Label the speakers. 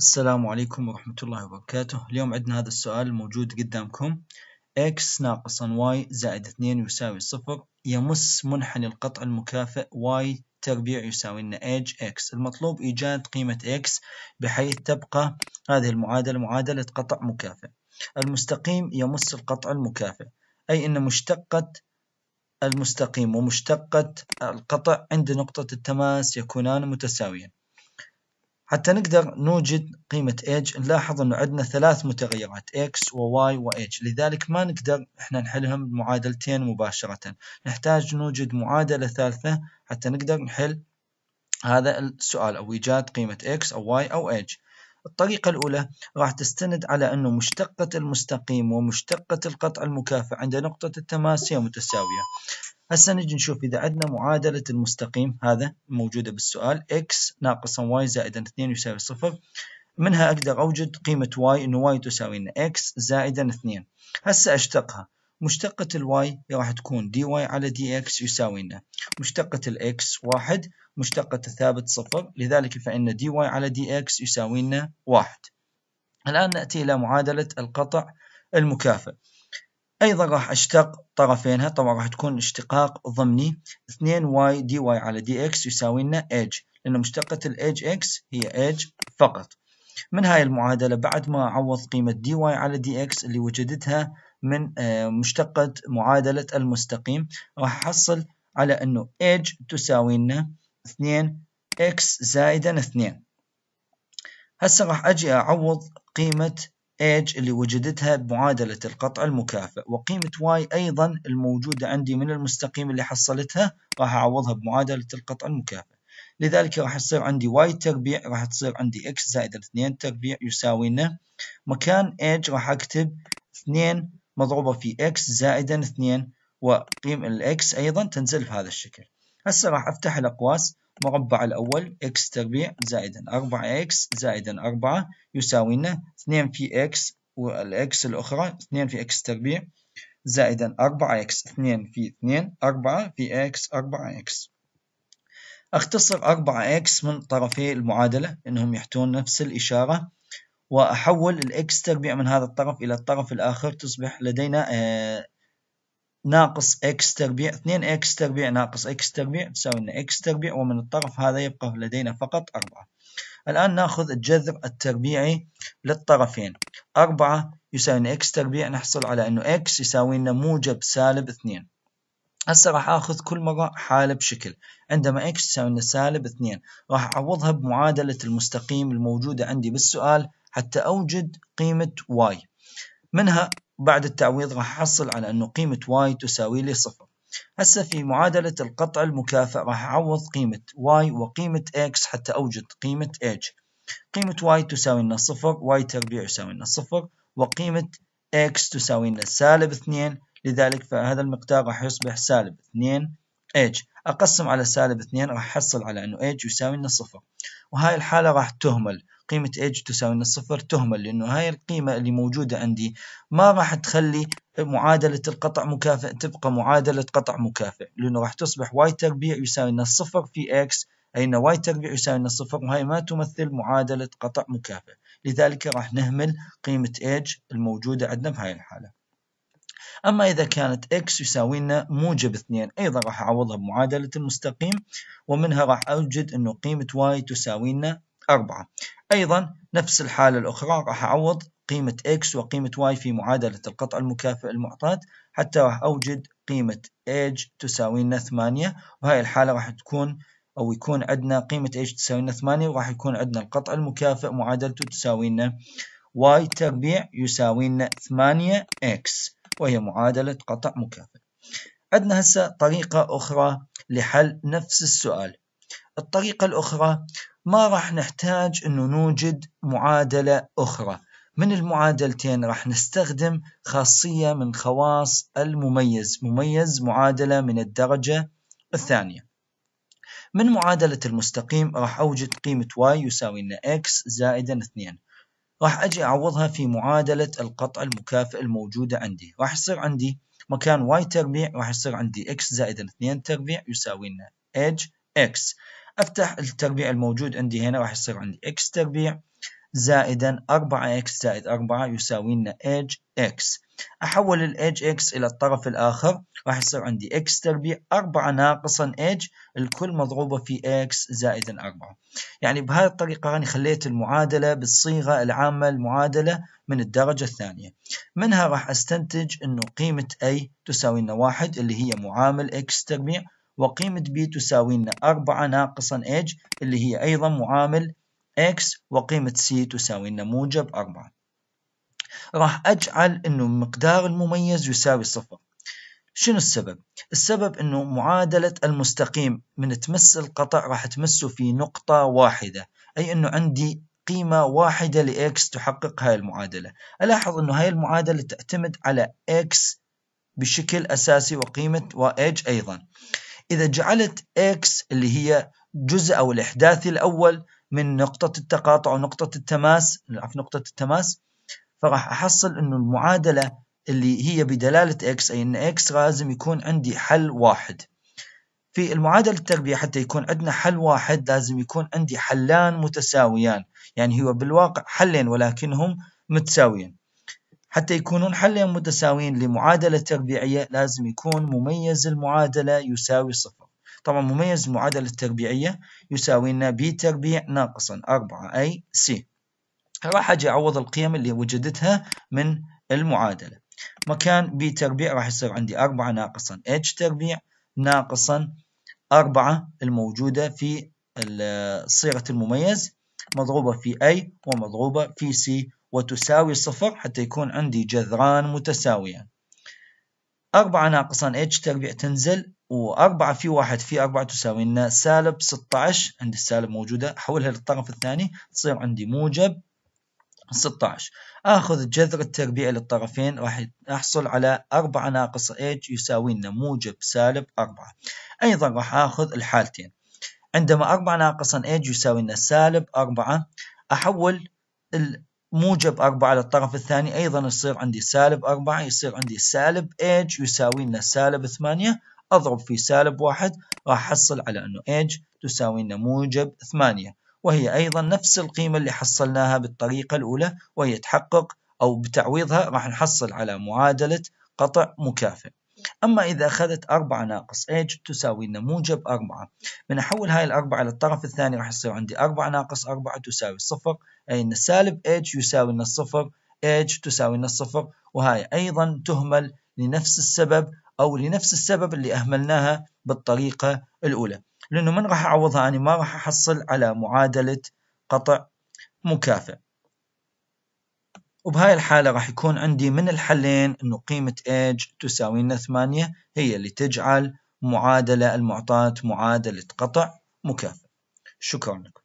Speaker 1: السلام عليكم ورحمة الله وبركاته اليوم عندنا هذا السؤال الموجود قدامكم x ناقصا y زائد 2 يساوي صفر يمس منحني القطع المكافئ y تربيع يساوي لنا h x المطلوب إيجاد قيمة x بحيث تبقى هذه المعادلة معادلة قطع مكافئ المستقيم يمس القطع المكافئ أي أن مشتقة المستقيم ومشتقة القطع عند نقطة التماس يكونان متساويين حتى نقدر نوجد قيمة h نلاحظ أنه عندنا ثلاث متغيرات x و y و h لذلك ما نقدر إحنا نحلهم بمعادلتين مباشرة نحتاج نوجد معادلة ثالثة حتى نقدر نحل هذا السؤال أو إيجاد قيمة x أو y أو h الطريقة الأولى راح تستند على أنه مشتقة المستقيم ومشتقة القطع المكافئ عند نقطة التماس هي متساوية هسه نجي نشوف إذا عندنا معادلة المستقيم هذا الموجودة بالسؤال x ناقصا y زائدا 2 يساوي صفر منها أقدر أوجد قيمة y إنه y تساوي لنا x زائدا 2 هسه أشتقها مشتقة الواي راح تكون dy على dx يساوي لنا مشتقة الاكس واحد مشتقة الثابت صفر لذلك فإن dy على dx يساوي لنا واحد الآن نأتي إلى معادلة القطع المكافئ أيضا راح أشتق طرفينها طبعا راح تكون اشتقاق ضمني 2y واي على دي اكس يساوي لنا h لأن مشتقة ال اكس هي h فقط من هاي المعادلة بعد ما أعوض قيمة دي واي على دي اكس اللي وجدتها من آه، مشتقة معادلة المستقيم راح أحصل على أنه h تساوي لنا 2 اكس زائدا 2 هسه راح أجي أعوض قيمة H اللي وجدتها بمعادلة القطع المكافئ وقيمة Y أيضا الموجودة عندي من المستقيم اللي حصلتها راح أعوضها بمعادلة القطع المكافئ لذلك راح يصير عندي Y تربيع راح تصير عندي X زائد 2 تربيع يساوي لنا مكان H راح أكتب 2 مضروبة في X زائدا 2 وقيم X أيضا تنزل بهذا الشكل هسه راح أفتح الأقواس مربع الأول x تربيع زايد 4 4x زائد 4 يساوي لنا 2 في x والx الأخرى 2 في x تربيع زايد 4 4x 2 في 2 4 في x 4x أختصر 4x من طرفي المعادلة إنهم يحتون نفس الإشارة وأحول الإكس تربيع من هذا الطرف إلى الطرف الآخر تصبح لدينا آه، ناقص إكس تربيع 2 إكس تربيع ناقص إكس تربيع تساوي لنا إكس تربيع ومن الطرف هذا يبقى لدينا فقط 4 الآن ناخذ الجذر التربيعي للطرفين 4 يساوي لنا إكس تربيع نحصل على أنه إكس يساوي لنا موجب سالب 2 هسه راح آخذ كل مرة حالة بشكل عندما إكس تساوي لنا سالب 2 راح أعوضها بمعادلة المستقيم الموجودة عندي بالسؤال حتى أوجد قيمة واي منها بعد التعويض راح أحصل على أنه قيمة واي تساوي لي صفر هسه في معادلة القطع المكافئ راح أعوض قيمة واي وقيمة اكس حتى أوجد قيمة h قيمة واي تساوي لنا صفر واي تربيع يساوي لنا صفر وقيمة اكس تساوي لنا سالب اثنين لذلك فهذا المقدار راح يصبح سالب اثنين h أقسم على سالب اثنين راح أحصل على أنه h يساوي لنا صفر وهاي الحالة راح تهمل قيمة H تساوي من الصفر تهمل لأنه هاي القيمة اللي موجودة عندي ما راح تخلي معادلة القطع مكافئ تبقى معادلة قطع مكافئ لأنه راح تصبح y تربيع يساوي من الصفر في x أي أن y تربيع يساوي من الصفر وهي ما تمثل معادلة قطع مكافئ لذلك راح نهمل قيمة H الموجودة عندنا بهاي الحالة أما إذا كانت x يساوي لنا موجب 2 أيضا راح أعوضها بمعادلة المستقيم ومنها راح أوجد أنه قيمة y تساوي لنا أربعة أيضا نفس الحالة الأخرى راح أعوض قيمة X وقيمة Y في معادلة القطع المكافئ المعطاة حتى راح أوجد قيمة age تساوي لنا 8 وهي الحالة راح تكون أو يكون عندنا قيمة age تساوي لنا 8 وراح يكون عندنا القطع المكافئ معادلته تساوي لنا y تربيع يساوي لنا 8x وهي معادلة قطع مكافئ عندنا هسه طريقة أخرى لحل نفس السؤال الطريقة الأخرى ما راح نحتاج انه نوجد معادلة اخرى من المعادلتين راح نستخدم خاصية من خواص المميز مميز معادلة من الدرجة الثانية من معادلة المستقيم راح أوجد قيمة y يساوي لنا x زائدا 2 راح أجي أعوضها في معادلة القطع المكافئ الموجودة عندي راح يصير عندي مكان y تربيع راح يصير عندي x زائدا 2 تربيع يساوي لنا h x افتح التربيع الموجود عندي هنا راح يصير عندي x تربيع زائدا 4x زائد 4 يساوي لنا h x احول ال edge x الى الطرف الاخر راح يصير عندي x تربيع 4 ناقصا h الكل مضروبه في x زائدا 4 يعني بهذه الطريقه راني خليت المعادله بالصيغه العامه المعادله من الدرجه الثانيه منها راح استنتج انه قيمه a تساوي لنا 1 اللي هي معامل x تربيع وقيمة B تساوي لنا 4 ناقصا H اللي هي أيضا معامل X وقيمة C تساوي لنا موجب 4 راح أجعل أنه مقدار المميز يساوي صفر شنو السبب؟ السبب أنه معادلة المستقيم من تمس القطع راح تمسه في نقطة واحدة أي أنه عندي قيمة واحدة X تحقق هاي المعادلة ألاحظ أنه هاي المعادلة تعتمد على X بشكل أساسي وقيمة وH أيضا إذا جعلت X اللي هي جزء أو الإحداث الأول من نقطة التقاطع ونقطة التماس نقطة التماس فراح أحصل أنه المعادلة اللي هي بدلالة X أي أن X لازم يكون عندي حل واحد في المعادلة التربية حتى يكون عندنا حل واحد لازم يكون عندي حلان متساويان يعني هو بالواقع حلين ولكنهم متساويين حتى يكونون حلين متساويين لمعادلة تربيعية لازم يكون مميز المعادلة يساوي صفر طبعا مميز المعادلة التربيعية يساوي لنا ب تربيع ناقصا 4 أي سي راح أجي أعوض القيم اللي وجدتها من المعادلة مكان ب تربيع راح يصير عندي 4 ناقصا H تربيع ناقصا 4 الموجودة في صيغة المميز مضروبة في A ومضروبة في C وتساوي صفر حتى يكون عندي جذران متساويان أربعة ناقصا h تربيع تنزل وأربعة في واحد في أربعة تساوي لنا سالب 16 عندي السالب موجودة أحولها للطرف الثاني تصير عندي موجب 16 آخذ جذر التربيع للطرفين راح أحصل على 4 ناقص h يساوي لنا موجب سالب 4 أيضا راح آخذ الحالتين عندما 4 ناقصا h يساوي لنا سالب 4 أحول موجب 4 للطرف الثاني أيضا يصير عندي سالب 4 يصير عندي سالب h يساوي لنا سالب 8 أضرب في سالب 1 راح أحصل على أنه h تساوي لنا موجب 8 وهي أيضا نفس القيمة اللي حصلناها بالطريقة الأولى وهي تحقق أو بتعويضها راح نحصل على معادلة قطع مكافئ أما إذا أخذت 4 ناقص h تساوي لنا موجب 4 من أحول هاي الأربعة للطرف الثاني راح يصير عندي 4 ناقص 4 تساوي صفر أي أن سالب h يساوي لنا الصفر h تساوي لنا الصفر وهاي أيضا تهمل لنفس السبب أو لنفس السبب اللي أهملناها بالطريقة الأولى لأنه من راح أعوضها أنا ما راح أحصل على معادلة قطع مكافئ وبهاي الحالة راح يكون عندي من الحلين أنه قيمة age تساوي لنا 8 هي اللي تجعل معادلة المعطاة معادلة قطع مكافئ شكرا لكم